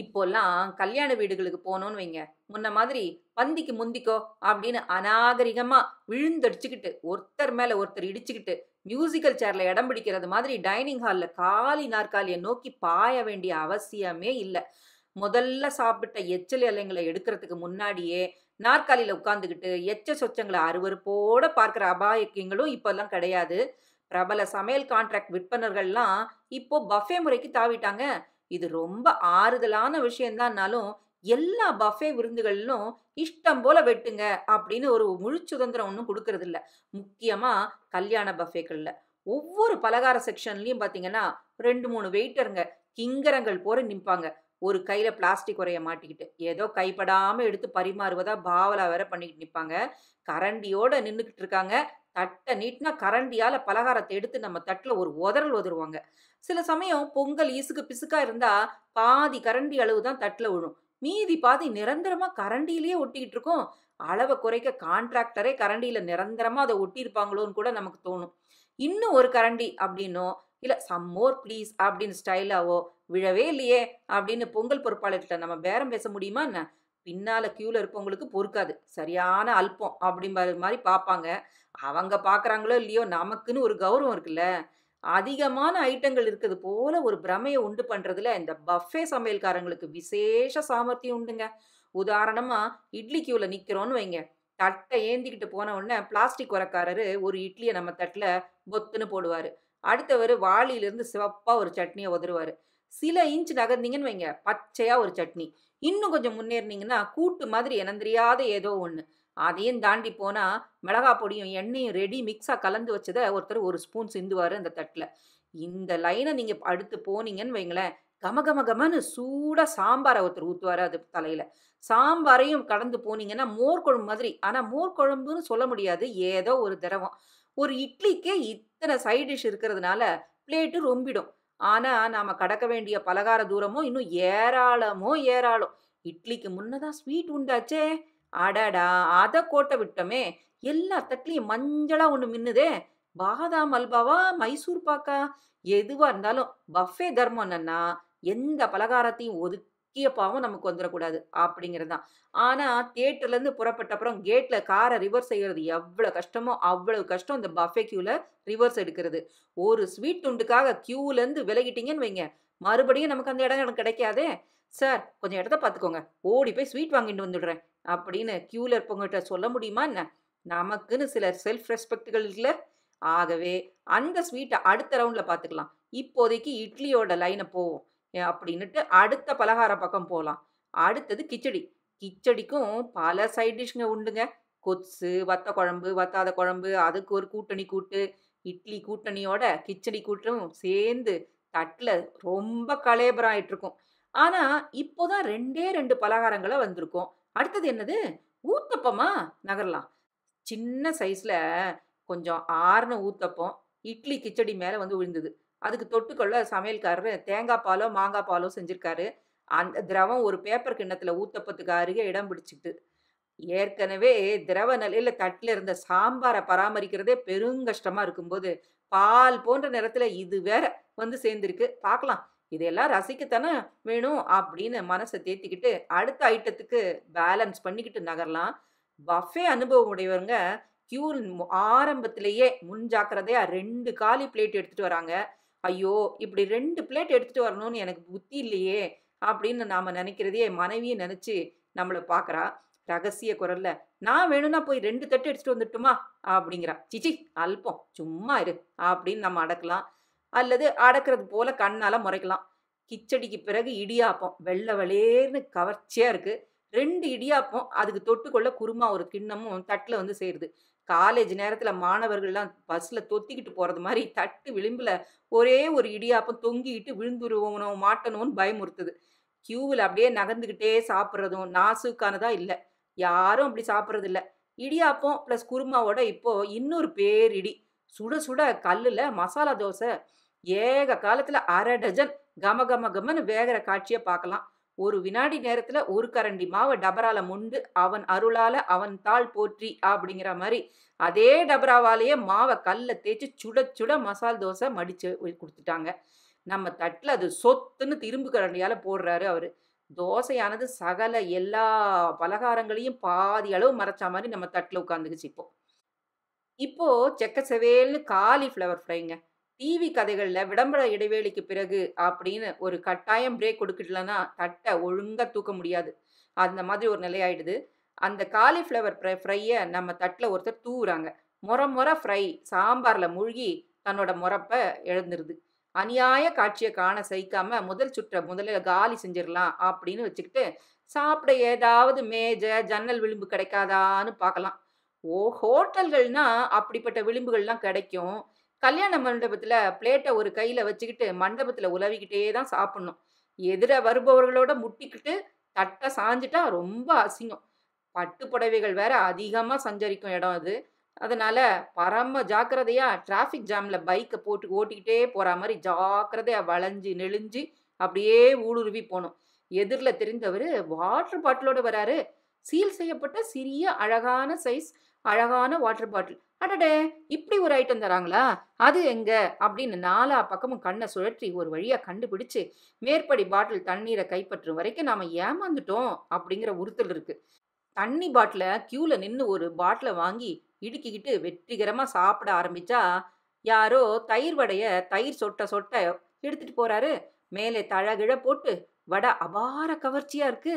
இப்போல்லாம் கல்யாண வீடுகளுக்கு போனோன்னு வைங்க முன்ன மாதிரி பந்திக்கு முந்திக்கோ அப்படின்னு அநாகரிகமா விழுந்தடிச்சுக்கிட்டு ஒருத்தர் மேல ஒருத்தர் இடிச்சுக்கிட்டு மியூசிக்கல் சேர்ல இடம் பிடிக்கிறது மாதிரி டைனிங் ஹால்ல காலி நாற்காலியை நோக்கி பாய வேண்டிய அவசியமே இல்லை முதல்ல சாப்பிட்ட எச்சல் இலைங்களை எடுக்கிறதுக்கு முன்னாடியே நாற்காலியில உட்காந்துக்கிட்டு எச்ச சொச்சங்களை அருவறுப்போட பார்க்குற அபாயக்கியங்களும் இப்போல்லாம் கிடையாது பிரபல சமையல் கான்ட்ராக்ட் விற்பனர்கள்லாம் இப்போ பஃபே முறைக்கு தாவிட்டாங்க இது ரொம்ப ஆறுதலான விஷயம்தான்னாலும் எல்லா பஃபே விருந்துகளிலும் இஷ்டம் போல வெட்டுங்க அப்படின்னு ஒரு முழு சுதந்திரம் ஒன்றும் கொடுக்கறது இல்லை முக்கியமாக கல்யாண பஃபேக்களில் ஒவ்வொரு பலகார செக்ஷன்லையும் பார்த்தீங்கன்னா ரெண்டு மூணு வெயிட்டருங்க கிங்கரங்கள் போற நிற்பாங்க ஒரு கையில் பிளாஸ்டிக் குறைய மாட்டிக்கிட்டு ஏதோ கைப்படாமல் எடுத்து பரிமாறுவதா பாவலா வேற பண்ணிக்கிட்டு நிற்பாங்க கரண்டியோட நின்றுக்கிட்டு இருக்காங்க தட்டை நீட்டினா கரண்டியால் பலகாரத்தை எடுத்து நம்ம தட்டில் ஒரு உதறல் உதருவாங்க சில சமயம் பொங்கல் இசுக்கு பிசுக்காக இருந்தால் பாதி கரண்டி அளவு தான் தட்டில் விழும் மீதி பாதி நிரந்தரமாக கரண்டியிலேயே ஒட்டிக்கிட்டு இருக்கோம் அளவை குறைக்க கான்ட்ராக்டரே கரண்டியில் நிரந்தரமாக அதை ஒட்டியிருப்பாங்களோன்னு கூட நமக்கு தோணும் இன்னும் ஒரு கரண்டி அப்படின்னோ இல்லை சம் மோர் ப்ளீஸ் அப்படின்னு ஸ்டைலாவோ விழவே இல்லையே அப்படின்னு பொங்கல் பொறுப்பாளர்கிட்ட நம்ம பேரம் பேச முடியுமா என்ன பின்னால் க்யூவில் இருப்பவங்களுக்கு பொறுக்காது சரியான அல்பம் அப்படிங்கிற மாதிரி பார்ப்பாங்க அவங்க பார்க்குறாங்களோ இல்லையோ நமக்குன்னு ஒரு கௌரவம் இருக்குல்ல அதிகமான ஐட்டங்கள் இருக்கிறது போல ஒரு பிரமையை உண்டு பண்ணுறதுல இந்த பஃபே சமையல்காரங்களுக்கு விசேஷ சாமர்த்தியம் உண்டுங்க உதாரணமாக இட்லி க்யூவில் நிற்கிறோன்னு வைங்க தட்டை ஏந்திக்கிட்டு போன உடனே பிளாஸ்டிக் உரக்காரரு ஒரு இட்லியை நம்ம தட்டில் பொத்துன்னு போடுவார் அடுத்தவர் வாளியிலேருந்து சிவப்பாக ஒரு சட்னியை உதருவார் சில இன்ச் நகர்ந்தீங்கன்னு வைங்க பச்சையாக ஒரு சட்னி இன்னும் கொஞ்சம் முன்னேறினீங்கன்னா கூட்டு மாதிரி எனந்திரியாத ஏதோ ஒன்று அதையும் தாண்டி போனால் மிளகா பொடியும் எண்ணெயும் ரெடி மிக்ஸாக கலந்து வச்சதை ஒருத்தர் ஒரு ஸ்பூன் சிந்துவார் அந்த தட்டில் இந்த லைனை நீங்கள் அடுத்து போனீங்கன்னு வைங்களேன் கம கம சூடாக சாம்பாரை ஒருத்தர் ஊற்றுவார் அது தலையில் சாம்பாரையும் கடந்து போனீங்கன்னா மோர் குழம்பு மாதிரி ஆனால் மோர் குழம்புன்னு சொல்ல முடியாது ஏதோ ஒரு திரவம் ஒரு இட்லிக்கே இத்தனை சைட் டிஷ் இருக்கிறதுனால பிளேட்டு ரொம்பிடும் ஆனால் நாம் கடக்க வேண்டிய பலகார தூரமும் இன்னும் ஏராளமோ ஏராளம் இட்லிக்கு முன்னதான் ஸ்வீட் உண்டாச்சே அடடா அதை கோட்டை விட்டோமே எல்லா தட்லையும் மஞ்சளாக ஒன்று மின்னுதே பாதாம் அல்பாவா மைசூர் பாக்கா எதுவாக இருந்தாலும் பஃபே தர்மம் என்னன்னா எந்த பலகாரத்தையும் ஒதுக்கி முக்கிய பாவம் நமக்கு வந்துடக்கூடாது அப்படிங்கிறது தான் ஆனால் தேட்டர்லேருந்து புறப்பட்ட அப்புறம் கேட்டில் காரை ரிவர்ஸ் செய்கிறது எவ்வளோ கஷ்டமோ அவ்வளவு கஷ்டம் இந்த பஃபே கியூவில் ரிவர்ஸ் எடுக்கிறது ஒரு ஸ்வீட் துண்டுக்காக கியூலேருந்து விலகிட்டீங்கன்னு வைங்க மறுபடியும் நமக்கு அந்த இடம் எனக்கு கிடைக்காதே சார் கொஞ்சம் இடத்த பார்த்துக்கோங்க ஓடி போய் ஸ்வீட் வாங்கிட்டு வந்துடுறேன் அப்படின்னு கியூவில் இருப்பவங்கிட்ட சொல்ல முடியுமா என்ன நமக்குன்னு சில செல்ஃப் ரெஸ்பெக்டுகள் இல்லை ஆகவே அந்த ஸ்வீட்டை அடுத்த ரவுண்டில் பார்த்துக்கலாம் இப்போதைக்கு இட்லியோட லைனை போவோம் அப்படின்னுட்டு அடுத்த பலகார பக்கம் போகலாம் அடுத்தது கிச்சடி கிச்சடிக்கும் பல சைட் டிஷ்ங்க உண்டுங்க கொத்து வத்த குழம்பு வத்தாத குழம்பு அதுக்கு ஒரு கூட்டணி கூட்டு இட்லி கூட்டணியோட கிச்சடி கூட்டும் சேர்ந்து தட்டில் ரொம்ப கலேபரம் ஆயிட்டு இருக்கும் ஆனால் இப்போதான் ரெண்டே ரெண்டு பலகாரங்களை வந்திருக்கும் அடுத்தது என்னது ஊத்தப்பமா நகரலாம் சின்ன சைஸில் கொஞ்சம் ஆறுன ஊத்தப்பம் இட்லி கிச்சடி மேலே வந்து விழுந்தது அதுக்கு தொட்டுக்கொள்ள சமையல்காரர் தேங்காய் பாலோ மாங்காய் பாலோ செஞ்சுருக்காரு அந்த திரவம் ஒரு பேப்பர் கிண்ணத்தில் ஊத்தப்பத்துக்கு அருகே இடம் பிடிச்சிட்டு ஏற்கனவே திரவ நிலையில் தட்டில் இருந்த சாம்பாரை பராமரிக்கிறதே பெருங்கஷ்டமாக இருக்கும்போது பால் போன்ற நேரத்தில் இது வேற வந்து சேர்ந்துருக்கு பார்க்கலாம் இதெல்லாம் ரசிக்கத்தானே வேணும் அப்படின்னு மனசை தேத்திக்கிட்டு அடுத்த ஐட்டத்துக்கு பேலன்ஸ் பண்ணிக்கிட்டு நகரலாம் பஃபே அனுபவம் உடையவங்க கியூ ஆரம்பத்திலேயே முன்ஜாக்கிரதையாக ரெண்டு காலி பிளேட் எடுத்துகிட்டு வராங்க ஐயோ இப்படி ரெண்டு பிளேட் எடுத்துகிட்டு வரணும்னு எனக்கு புத்தி இல்லையே அப்படின்னு நாம் நினைக்கிறதே என் மனைவியை நினச்சி நம்மளை பார்க்குறா ரகசிய குரல்ல நான் வேணும்னா போய் ரெண்டு தட்டு எடுத்துட்டு வந்துட்டுமா அப்படிங்கிறா சிச்சி அல்பம் சும்மா இரு அப்படின்னு நம்ம அடக்கலாம் அல்லது அடக்கிறது போல கண்ணால முறைக்கலாம் கிச்சடிக்கு பிறகு இடியாப்பம் வெள்ளை வளேர்னு கவர்ச்சியா இருக்கு ரெண்டு இடியாப்பம் அதுக்கு தொட்டுக்கொள்ள குருமா ஒரு கிண்ணமும் தட்டில் வந்து சேருது காலேஜ் நேரத்தில் மாணவர்கள்லாம் பஸ்ஸில் தொத்திக்கிட்டு போகிறது மாதிரி தட்டு விளிம்பில் ஒரே ஒரு இடியாப்பம் தொங்கிக்கிட்டு விழுந்துருவணும் மாட்டணும்னு பயமுறுத்துது க்யூவில் அப்படியே நகர்ந்துக்கிட்டே சாப்பிட்றதும் நாசுக்கானதாக இல்லை யாரும் அப்படி சாப்பிட்றது இல்லை இடியாப்பம் ப்ளஸ் குருமாவோட இப்போது இன்னொரு பேரிடி சுட சுட கல்லில் மசாலா தோசை ஏக காலத்தில் அரை டஜன் கம கம கமன்னு வேகிற காட்சியை பார்க்கலாம் ஒரு வினாடி நேரத்துல ஒரு கரண்டி மாவை டபரால முண்டு அவன் அருளால அவன் தாள் போற்றி அப்படிங்கிற மாதிரி அதே டபராவாலேயே மாவை கல்ல தேய்ச்சி சுட சுட மசால் தோசை மடிச்சு கொடுத்துட்டாங்க நம்ம தட்டில் அது சொத்துன்னு திரும்பு கரண்டியால போடுறாரு அவரு தோசையானது சகல எல்லா பலகாரங்களையும் பாதி அளவு மறைச்ச மாதிரி நம்ம தட்டில் உட்காந்துக்கிச்சு இப்போ இப்போ செக்க செவேல்னு காலிஃப்ளவர் ஃப்ரைங்க டிவி கதைகளில் விடம்பர இடைவேளைக்கு பிறகு அப்படின்னு ஒரு கட்டாயம் பிரேக் கொடுக்கலன்னா தட்டை ஒழுங்காக தூக்க முடியாது அந்த மாதிரி ஒரு நிலையாயிடுது அந்த காலிஃப்ளவர் ஃப்ரையை நம்ம தட்டில் ஒருத்தர் தூவுறாங்க முற முற ஃப்ரை சாம்பாரில் மூழ்கி தன்னோட முறப்பை எழுந்துருது அநியாய காட்சியை காண சகிக்காம முதல் சுற்ற முதலில் காலி செஞ்சிடலாம் அப்படின்னு வச்சுக்கிட்டு சாப்பிட ஏதாவது மேஜ ஜன்னல் விளிம்பு கிடைக்காதான்னு பார்க்கலாம் ஓ ஹோட்டல்கள்னால் அப்படிப்பட்ட விளிம்புகள்லாம் கிடைக்கும் கல்யாண மண்டபத்தில் பிளேட்டை ஒரு கையில் வச்சுக்கிட்டு மண்டபத்தில் உலவிக்கிட்டே தான் சாப்பிட்ணும் எதிர வருபவர்களோட முட்டிக்கிட்டு தட்டை சாஞ்சிட்டா ரொம்ப அசிங்கம் பட்டு புடவைகள் வேற அதிகமாக சஞ்சரிக்கும் இடம் அது அதனால் பரம ஜாக்கிரதையாக டிராஃபிக் ஜாமில் பைக்கை போட்டு ஓட்டிக்கிட்டே போகிற மாதிரி ஜாக்கிரதையாக வளைஞ்சு நெளிஞ்சு அப்படியே ஊடுருவி போனோம் எதிரில் தெரிந்தவர் வாட்டர் பாட்டிலோடு வராரு சீல் செய்யப்பட்ட சிறிய அழகான சைஸ் அழகான வாட்டர் பாட்டில் அடடே இப்படி ஒரு ஐட்டம் தராங்களா அது எங்க அப்படின்னு நாலா பக்கமும் கண்ணை சுழற்றி ஒரு வழியா கண்டுபிடிச்சு மேற்படி பாட்டில் தண்ணீரை கைப்பற்றும் வரைக்கும் நாம ஏமாந்துட்டோம் அப்படிங்கிற உறுத்தல் இருக்கு தண்ணி பாட்டில கியூல நின்று ஒரு பாட்டிலை வாங்கி இடுக்கிக்கிட்டு வெற்றிகரமா சாப்பிட ஆரம்பிச்சா யாரோ தயிர் வடைய தயிர் சொட்ட சொட்ட எடுத்துட்டு போறாரு மேலே தழகிழ போட்டு வடை அபார கவர்ச்சியா இருக்கு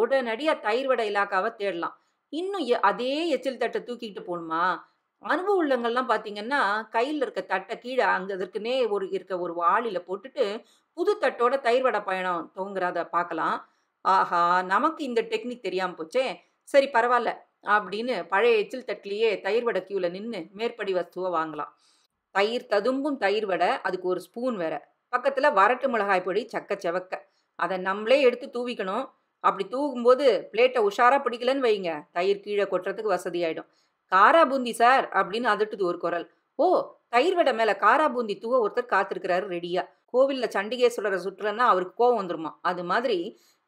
உடனடியா தயிர் வடை இலாக்காவை தேடலாம் இன்னும் அதே எச்சில் தட்டை தூக்கிக்கிட்டு போகணுமா அனுபவ உள்ளங்கள்லாம் பார்த்தீங்கன்னா கையில் இருக்க தட்டை கீழே அங்கே இருக்குன்னே ஒரு இருக்க ஒரு வாளியில் போட்டுட்டு புது தட்டோட தயிர் வடை பயணம் தோங்குறத பார்க்கலாம் ஆஹா நமக்கு இந்த டெக்னிக் தெரியாமல் போச்சே சரி பரவாயில்ல அப்படின்னு பழைய எச்சில் தட்டிலேயே தயிர் வடை கியூவில் நின்று மேற்படி வஸ்துவை வாங்கலாம் தயிர் ததும்பும் தயிர் வடை அதுக்கு ஒரு ஸ்பூன் வேற பக்கத்தில் வரட்டு மிளகாய் பொடி சக்க செவக்க அதை நம்மளே எடுத்து தூவிக்கணும் அப்படி தூங்கும்போது பிளேட்டை உஷாராக பிடிக்கலன்னு வைங்க தயிர் கீழே கொட்டுறதுக்கு வசதி ஆகிடும் காரா பூந்தி சார் அப்படின்னு அதட்டுது ஒரு குரல் ஓ தயிர் விட மேலே காரா பூந்தி தூவ ஒருத்தர் காத்திருக்கிறாரு ரெடியாக கோவிலில் சண்டிகேஸ்வரரை சுற்றுலன்னா அவருக்கு கோவம் வந்துருமா அது மாதிரி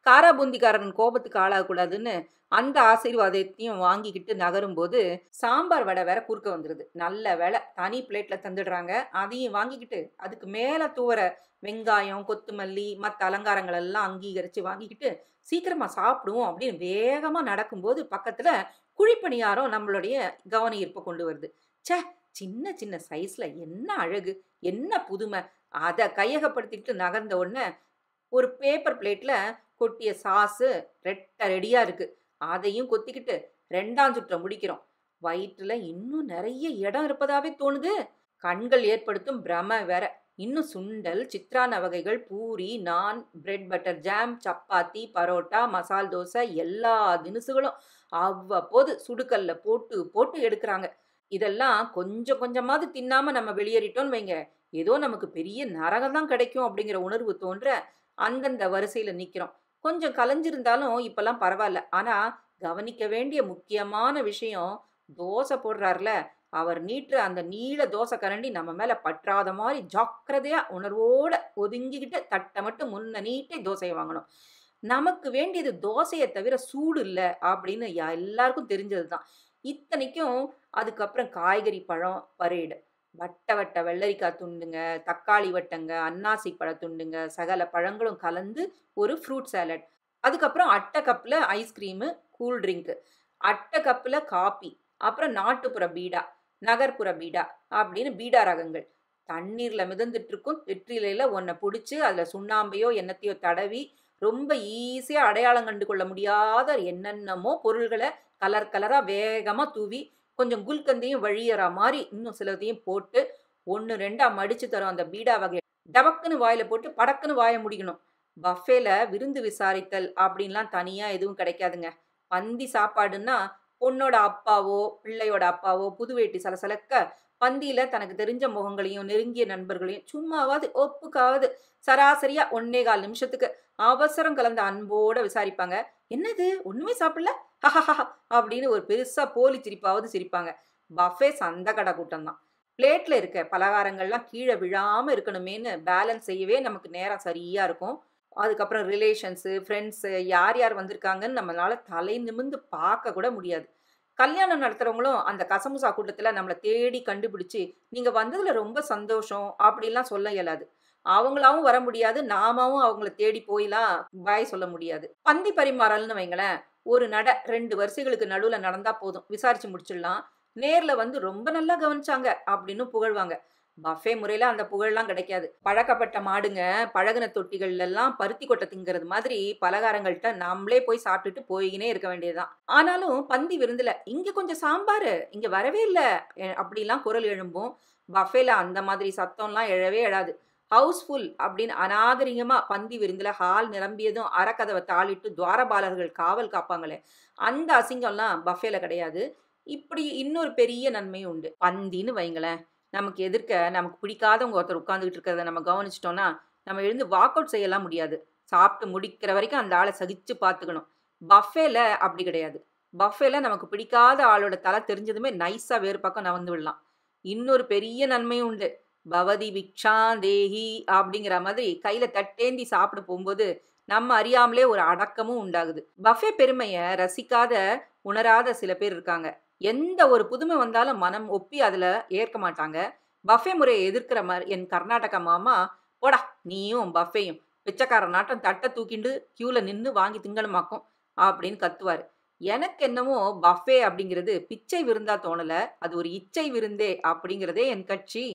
காரா பூந்திக்காரன் கோபத்துக்கு ஆளாகக்கூடாதுன்னு அந்த ஆசீர்வாதத்தையும் வாங்கிக்கிட்டு நகரும்போது சாம்பார் வடை வேற குறுக்க வந்துடுது நல்ல வேலை தனி பிளேட்ல தந்துடுறாங்க அதையும் வாங்கிக்கிட்டு அதுக்கு மேலே தூவர வெங்காயம் கொத்துமல்லி மற்ற அலங்காரங்கள் எல்லாம் அங்கீகரித்து வாங்கிக்கிட்டு சீக்கிரமாக சாப்பிடுவோம் அப்படின்னு வேகமாக நடக்கும்போது பக்கத்தில் குழிப்பணியாரம் நம்மளுடைய கவன ஈர்ப்பை கொண்டு வருது சே சின்ன சின்ன சைஸில் என்ன அழகு என்ன புதுமை அதை கையகப்படுத்திக்கிட்டு நகர்ந்த உடனே ஒரு பேப்பர் பிளேட்டில் கொட்டிய சாஸு ரெட்ட ரெடியாக இருக்குது அதையும் கொத்திக்கிட்டு ரெண்டாம் சுற்றை முடிக்கிறோம் வயிற்றில் இன்னும் நிறைய இடம் இருப்பதாவே தோணுது கண்கள் ஏற்படுத்தும் பிரம வேற இன்னும் சுண்டல் சித்ரான வகைகள் puri naan bread butter jam chapati paratha masala dosa எல்லா தினுசுகளும் அவ்வப்போது சுடுக்கல்ல போட்டு போட்டு எடுக்கிறாங்க இதெல்லாம் கொஞ்சம் கொஞ்சமாவது தின்னாம நம்ம வெளியேறிட்டோம்னு வைங்க ஏதோ நமக்கு பெரிய நரகம் தான் கிடைக்கும் அப்படிங்கிற உணர்வு தோன்ற அந்தந்த வரிசையில் நிற்கிறோம் கொஞ்சம் கலைஞ்சிருந்தாலும் இப்பெல்லாம் பரவாயில்ல ஆனால் கவனிக்க வேண்டிய முக்கியமான விஷயம் தோசை போடுறார்ல அவர் நீட்டுற அந்த நீள தோசை கரண்டி நம்ம மேலே பற்றாத மாதிரி ஜாக்கிரதையாக உணர்வோடு ஒதுங்கிக்கிட்டு தட்டை மட்டும் முன்ன நீட்டே தோசையை வாங்கணும் நமக்கு வேண்டியது தோசையை தவிர சூடு இல்லை அப்படின்னு எல்லாருக்கும் தெரிஞ்சது தான் இத்தனைக்கும் அதுக்கப்புறம் காய்கறி பழம் பரேடு வட்ட வட்ட வெள்ளரிக்காய் துண்டுங்க தக்காளி வட்டங்க அன்னாசி பழ துண்டுங்க சகல பழங்களும் கலந்து ஒரு ஃப்ரூட் சாலட் அதுக்கப்புறம் அட்டை கப்பில் ஐஸ்கிரீமு கூல் ட்ரிங்க்கு அட்டை கப்பில் காப்பி அப்புறம் நாட்டுப்புற பீடா நகர்ப்புற பீடா அப்படின்னு பீடா ரகங்கள் தண்ணீரில் மிதந்துட்டுருக்கும் வெற்றிலையில் ஒன்றை பிடிச்சி அதில் சுண்ணாம்பையோ எண்ணத்தையோ தடவி ரொம்ப ஈஸியாக அடையாளம் கண்டு கொள்ள முடியாத என்னென்னமோ பொருள்களை கலர் கலராக வேகமாக தூவி கொஞ்சம் குல்கந்தையும் வழியற மாதிரி இன்னும் சிலதையும் போட்டு ஒன்று ரெண்டாக மடித்து தரும் அந்த பீடா வகை டபக்குன்னு வாயில் போட்டு படக்குன்னு வாய முடிக்கணும் பஃபேல விருந்து விசாரித்தல் அப்படின்லாம் தனியாக எதுவும் கிடைக்காதுங்க பந்தி சாப்பாடுன்னா பொண்ணோட அப்பாவோ பிள்ளையோட அப்பாவோ புதுவேட்டி சலசலக்க பந்தியில தனக்கு தெரிஞ்ச முகங்களையும் நெருங்கிய நண்பர்களையும் சும்மாவாது ஒப்புக்காவது சராசரியா ஒன்னே கால் நிமிஷத்துக்கு அவசரம் கலந்த அன்போட விசாரிப்பாங்க என்னது ஒண்ணுமே சாப்பிடல அப்படின்னு ஒரு பெருசா போலி சிரிப்பாவது சிரிப்பாங்க பஃபே சந்த கடை கூட்டம் தான் பிளேட்ல இருக்க பலகாரங்கள்லாம் கீழே விழாம இருக்கணுமேனு பேலன்ஸ் செய்யவே நமக்கு நேரம் சரியா இருக்கும் அதுக்கப்புறம் ரிலேஷன்ஸு ஃப்ரெண்ட்ஸு யார் யார் வந்திருக்காங்கன்னு நம்மளால தலை நிமிந்து பார்க்க கூட முடியாது கல்யாணம் நடத்துகிறவங்களும் அந்த கசமுசா கூட்டத்தில் நம்மளை தேடி கண்டுபிடிச்சி நீங்கள் வந்ததில் ரொம்ப சந்தோஷம் அப்படிலாம் சொல்ல இயலாது அவங்களாவும் வர முடியாது நாமாவும் அவங்கள தேடி போயிலாம் பாய் சொல்ல முடியாது பந்தி பரிமாறல்னு வைங்களேன் ஒரு நட ரெண்டு வரிசைகளுக்கு நடுவில் நடந்தா போதும் விசாரிச்சு முடிச்சிடலாம் நேரில் வந்து ரொம்ப நல்லா கவனிச்சாங்க அப்படின்னு புகழ்வாங்க பஃபே முறையில் அந்த புகழெலாம் கிடைக்காது பழக்கப்பட்ட மாடுங்க பழகின தொட்டிகள்லாம் பருத்தி கொட்டை திங்கிறது மாதிரி பலகாரங்கள்கிட்ட நம்மளே போய் சாப்பிட்டுட்டு போயினே இருக்க வேண்டியதுதான் ஆனாலும் பந்தி விருந்தில் இங்கே கொஞ்சம் சாம்பார் இங்கே வரவே இல்லை அப்படிலாம் குரல் எழும்பும் பஃபேல அந்த மாதிரி சத்தம்லாம் எழவே எழாது ஹவுஸ்ஃபுல் அப்படின்னு அநாகரிகமா பந்தி விருந்தில் ஹால் நிரம்பியதும் அறக்கதவை தாளிட்டு துவாரபாலர்கள் காவல் காப்பாங்களே அந்த அசிங்கம்லாம் பஃபேல கிடையாது இப்படி இன்னொரு பெரிய நன்மை உண்டு பந்தின்னு வைங்களேன் நமக்கு எதிர்க்க நமக்கு பிடிக்காதவங்க ஒருத்தர் உட்காந்துக்கிட்டு இருக்கிறத நம்ம கவனிச்சிட்டோம்னா நம்ம எழுந்து வாக் அவுட் செய்யலாம் முடியாது சாப்பிட்டு முடிக்கிற வரைக்கும் அந்த ஆளை சகிச்சு பார்த்துக்கணும் பஃபேல அப்படி கிடையாது பஃபேல நமக்கு பிடிக்காத ஆளோட தலை தெரிஞ்சதுமே நைஸாக வேறு பக்கம் வந்து விடலாம் இன்னொரு பெரிய நன்மையும் உண்டு பவதி தேஹி அப்படிங்கிற மாதிரி கையில தட்டேந்தி சாப்பிட போகும்போது நம்ம அறியாமலே ஒரு அடக்கமும் உண்டாகுது பஃபே பெருமையை ரசிக்காத உணராத சில பேர் இருக்காங்க எந்த ஒரு புதுமை வந்தாலும் மனம் ஒப்பி அதில் ஏற்க மாட்டாங்க பஃபே முறையை எதிர்க்கிற மாதிரி என் கர்நாடக மாமா போடா நீயும் பஃபேயும் பிச்சைக்கார நாட்டம் தட்டை தூக்கிண்டு கியூவில் நின்று வாங்கி திங்கணுமாக்கும் அப்படின்னு கத்துவார் எனக்கு என்னமோ பஃபே அப்படிங்கிறது பிச்சை விருந்தா தோணலை அது ஒரு இச்சை விருந்தே அப்படிங்கிறதே என் கட்சி